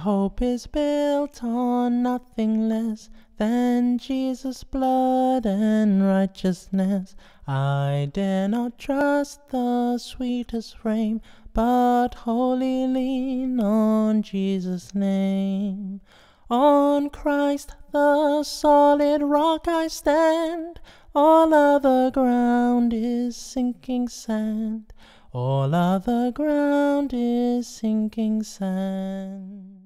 hope is built on nothing less than Jesus' blood and righteousness. I dare not trust the sweetest frame, but wholly lean on Jesus' name. On Christ, the solid rock, I stand. All other ground is sinking sand. All other ground is sinking sand.